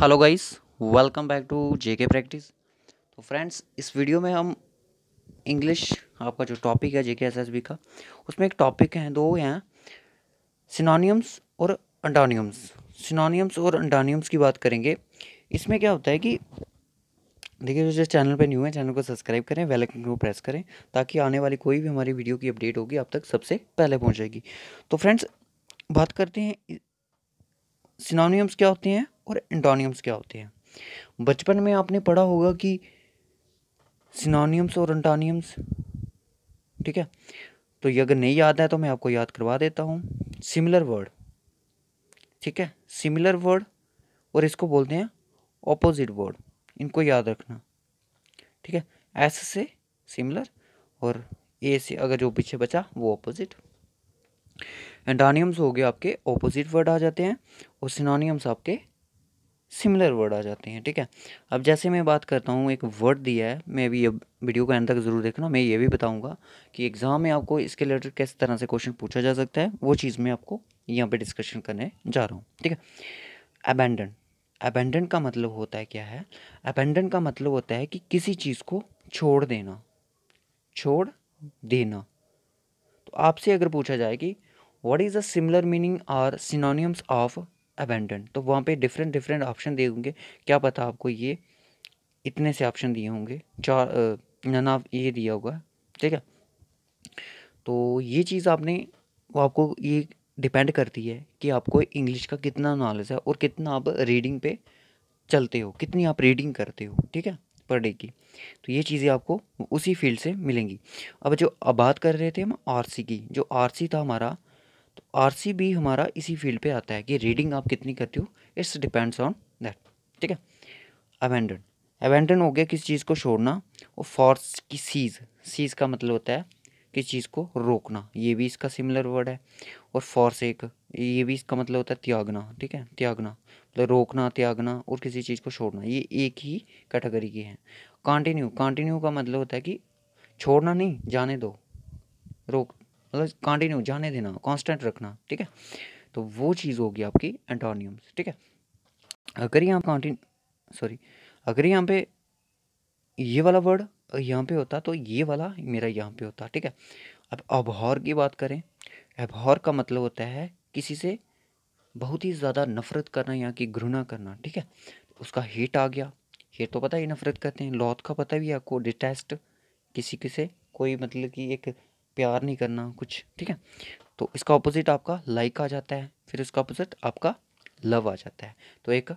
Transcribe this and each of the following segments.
Hello guys welcome back to J K practice तो friends इस video में हम इंग्लिश आपका जो टॉपिक है जेके एसएसबी का उसमें एक टॉपिक हैं दो हैं सिनोनियम्स और अंडानियम्स सिनोनियम्स और अंडानियम्स की बात करेंगे इसमें क्या होता है कि देखिए जो जिस चैनल पे न्यू है चैनल को सब्सक्राइब करें बेल आइकन को प्रेस करें ताकि आने वाली कोई भी हमारी वीडियो की अपडेट होगी आप तक सबसे पहले जाएगी तो फ्रेंड्स बात करते हैं सिनोनियम्स क्या होते हैं और एंटोनियम्स क्या होते हैं बचपन में आपने पढ़ा होगा कि सिनोनियम्स और एंटोनियम्स ठीक है तो ये अगर नहीं याद है तो मैं आपको याद करवा देता हूँ सिमिलर वर्ड ठीक है सिमिलर वर्ड और इसको बोलते हैं ऑपोजिट वर्ड इनको याद रखना ठीक है एस से सिमिलर और ए से अगर जो पीछे बचा वो ऑपोजिट एंटानियम्स हो गए आपके ऑपोजिट वर्ड आ जाते हैं और सिनोनियम्स आपके सिमिलर वर्ड आ जाते हैं ठीक है अब जैसे मैं बात करता हूँ एक वर्ड दिया है मैं भी ये वीडियो को एंड तक ज़रूर देखना मैं ये भी बताऊँगा कि एग्ज़ाम में आपको इसके रिलेटेड किस तरह से क्वेश्चन पूछा जा सकता है वो चीज़ मैं आपको यहाँ पर डिस्कशन करने जा रहा हूँ ठीक है अबेंडन अबेंडन का मतलब होता है क्या है अबेंडन का मतलब होता है कि किसी चीज़ को छोड़ देना छोड़ देना तो आपसे अगर पूछा जाए कि what is the similar meaning or synonyms of abandon तो वहाँ पे डिफरेंट डिफरेंट ऑप्शन दिए होंगे क्या पता आपको ये इतने से ऑप्शन दिए होंगे चार नना ये दिया होगा ठीक है तो ये चीज़ आपने वो आपको ये डिपेंड करती है कि आपको इंग्लिश का कितना नॉलेज है और कितना आप रीडिंग पे चलते हो कितनी आप रीडिंग करते हो ठीक है पर डे की तो ये चीज़ें आपको उसी फील्ड से मिलेंगी अब जो अब बात कर रहे थे हम आरसी की जो आरसी था हमारा तो आर भी हमारा इसी फील्ड पे आता है कि रीडिंग आप कितनी करते हो इट्स डिपेंड्स ऑन दैट ठीक है अवेंडन अवेंडन हो गया किसी चीज़ को छोड़ना और फॉर्स की सीज सीज का मतलब होता है किस चीज़ को रोकना ये भी इसका सिमिलर वर्ड है और फॉर्स एक ये भी इसका मतलब होता है त्यागना ठीक है त्यागना मतलब रोकना त्यागना और किसी चीज़ को छोड़ना ये एक ही कैटेगरी की है कंटिन्यू कंटिन्यू का मतलब होता है कि छोड़ना नहीं जाने दो रोक मतलब कॉन्टिन्यू जाने देना कॉन्स्टेंट रखना ठीक है तो वो चीज़ होगी आपकी एंटोनियम्स ठीक है अगर यहाँ कॉन्टिन्यू सॉरी अगर यहाँ पे ये वाला वर्ड यहाँ पे होता तो ये वाला मेरा यहाँ पे होता ठीक है अब अबहर की बात करें अबहर का मतलब होता है किसी से बहुत ही ज़्यादा नफरत करना या कि घृणा करना ठीक है उसका हेट आ गया हेट तो पता ही नफरत करते हैं लौत का पता भी है आपको डिटेस्ट किसी किसे कोई मतलब कि एक प्यार नहीं करना कुछ ठीक है तो इसका अपोजिट आपका लाइक आ जाता है फिर उसका ऑपोजिट आपका लव आ जाता है तो एक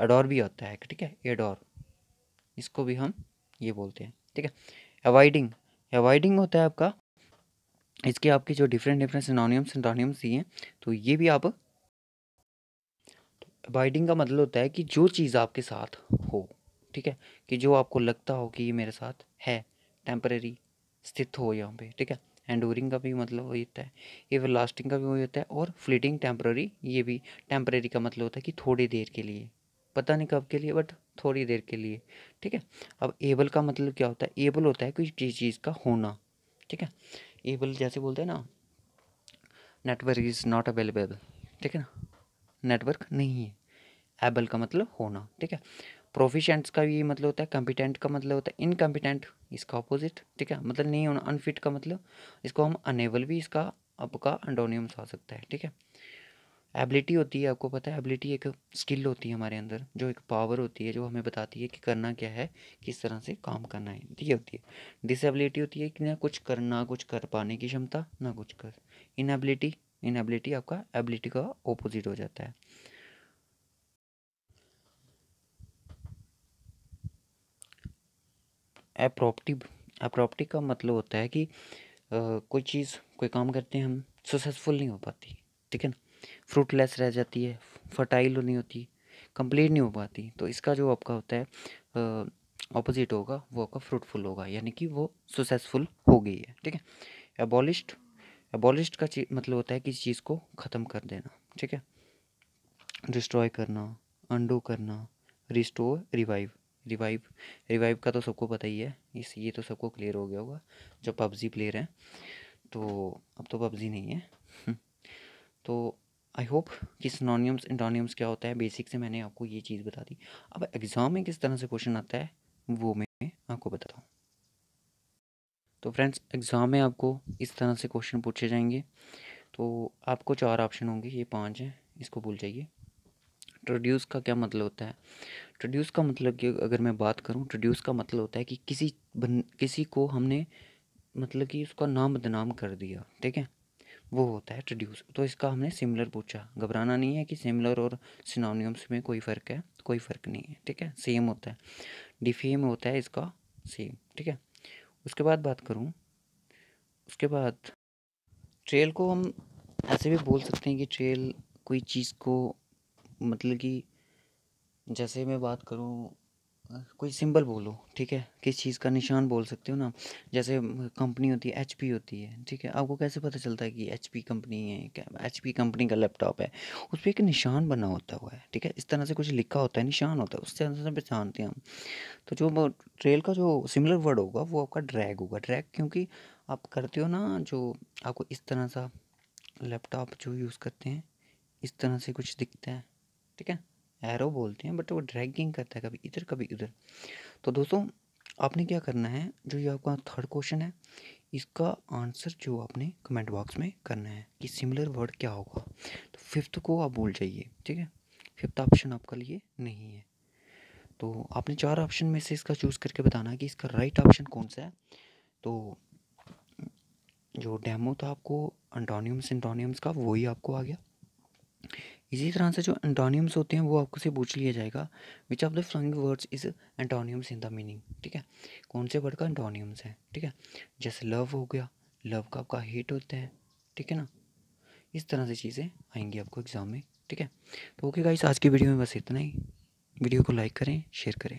एडोर भी होता है ठीक है एडोर इसको भी हम ये बोलते हैं ठीक है अवॉइडिंग अवॉइडिंग होता है आपका इसके आपके जो डिफरेंट डिफरेंट सिनोनियम्स सिनोनियम्स ये हैं तो ये भी आप अवॉइडिंग का मतलब होता है कि जो चीज़ आपके साथ हो ठीक है कि जो आपको लगता हो कि ये मेरे साथ है टेम्परेरी स्थित हो यहाँ पे ठीक है एंडोरिंग का भी मतलब वही होता है एवर लास्टिंग का भी वही होता है और फ्लीटिंग टेम्प्रेरी ये भी टेम्प्रेरी का मतलब होता है कि थोड़ी देर के लिए पता नहीं कब के लिए बट थोड़ी देर के लिए ठीक है अब एबल का मतलब क्या होता है एबल होता है कोई चीज़ का होना ठीक है एबल जैसे बोलते हैं ना नेटवर्क इज़ नॉट अवेलेबल ठीक है ना नेटवर्क नहीं है एबल का मतलब होना ठीक है प्रोफिशेंट्स का भी मतलब होता है कंपिटेंट का मतलब होता है इनकम्पिटेंट इसका अपोजिट ठीक है मतलब नहीं होना अनफिट का मतलब इसको हम अनेबल भी इसका आपका अंडोनियम आ सकता है ठीक है एबिलिटी होती है आपको पता है एबिलिटी एक स्किल होती है हमारे अंदर जो एक पावर होती है जो हमें बताती है कि करना क्या है किस तरह से काम करना है ये होती है डिसेबिलिटी होती है कि ना कुछ कर ना कुछ कर पाने की क्षमता ना कुछ कर इनएबिलिटी इनएबिलिटी आपका एबिलिटी का ऑपोजिट हो जाता है एप्रॉप्टिव एप्रॉप्टिव का मतलब होता है कि कोई चीज़ कोई काम करते हैं हम सक्सेसफुल नहीं हो पाती ठीक है ना फ्रूटलेस रह जाती है फर्टाइल नहीं होती कंप्लीट नहीं हो पाती तो इसका जो आपका होता है ऑपोजिट होगा वो आपका फ्रूटफुल होगा यानी कि वो सक्सेसफुल हो गई है ठीक है एबॉलिश्ड एबॉलिश्ड का मतलब होता है किसी चीज़ को ख़त्म कर देना ठीक है डिस्ट्रॉय करना अंडो करना रिस्टोर रिवाइव रिवाइव रिवाइव का तो सबको पता ही है इस ये तो सबको क्लियर हो गया होगा जो पबजी प्लेयर हैं तो अब तो पबजी नहीं है हम्म। तो आई होप कि सिनोनियम्स एंटोनियम्स क्या होता है बेसिक से मैंने आपको ये चीज़ बता दी अब एग्ज़ाम में किस तरह से क्वेश्चन आता है वो मैं आपको बताता हूँ तो फ्रेंड्स एग्ज़ाम में आपको इस तरह से क्वेश्चन पूछे जाएंगे तो आपको चार ऑप्शन होंगे ये पांच हैं इसको भूल जाइए ट्रोड्यूस का क्या मतलब होता है ट्रोड्यूस का मतलब कि अगर मैं बात करूँ ट्रोड्यूस का मतलब होता है कि किसी बन किसी को हमने मतलब कि उसका नाम बदनाम कर दिया ठीक है वो होता है ट्रोड्यूस तो इसका हमने सिमिलर पूछा घबराना नहीं है कि सिमिलर और सिनोनियम्स में कोई फ़र्क है कोई फ़र्क नहीं है ठीक है सेम होता है डिफेम होता है इसका सेम ठीक है उसके बाद बात करूँ उसके बाद ट्रेल को हम ऐसे भी बोल सकते हैं कि ट्रेल कोई चीज़ को मतलब कि जैसे मैं बात करूँ कोई सिंबल बोलो ठीक है किस चीज़ का निशान बोल सकते हो ना जैसे कंपनी होती है एच होती है ठीक है आपको कैसे पता चलता है कि एच कंपनी है क्या एच कंपनी का लैपटॉप है उस पर एक निशान बना होता हुआ है ठीक है इस तरह से कुछ लिखा होता है निशान होता है उससे से पहचानते हैं हम तो जो ट्रेल का जो सिमिलर वर्ड होगा वो आपका ड्रैग होगा ड्रैग क्योंकि आप करते हो ना जो आपको इस तरह सा लैपटॉप जो यूज़ करते हैं इस तरह से कुछ दिखता है ठीक है एरो बोलते हैं बट वो ड्रैगिंग करता है कभी इधर कभी उधर तो दोस्तों आपने क्या करना है जो ये आपका थर्ड क्वेश्चन है इसका आंसर जो आपने कमेंट बॉक्स में करना है कि सिमिलर वर्ड क्या होगा तो फिफ्थ को आप भूल जाइए ठीक है फिफ्थ ऑप्शन आपका लिए नहीं है तो आपने चार ऑप्शन में से इसका चूज़ करके बताना है कि इसका राइट ऑप्शन कौन सा है तो जो डेमो था आपको अंटोनियम्स एंटोनियम्स का वही आपको आ गया इसी तरह से जो एंटोनियम्स होते हैं वो आपको से पूछ लिया जाएगा which of the following words is antonyms in the meaning ठीक है कौन से वर्ड का एंटोनियम्स है ठीक है जैसे लव हो गया लव का आपका हेट होता है ठीक है ना इस तरह से चीज़ें आएंगी आपको एग्ज़ाम में ठीक है तो ओके गाइस आज की वीडियो में बस इतना ही वीडियो को लाइक करें शेयर करें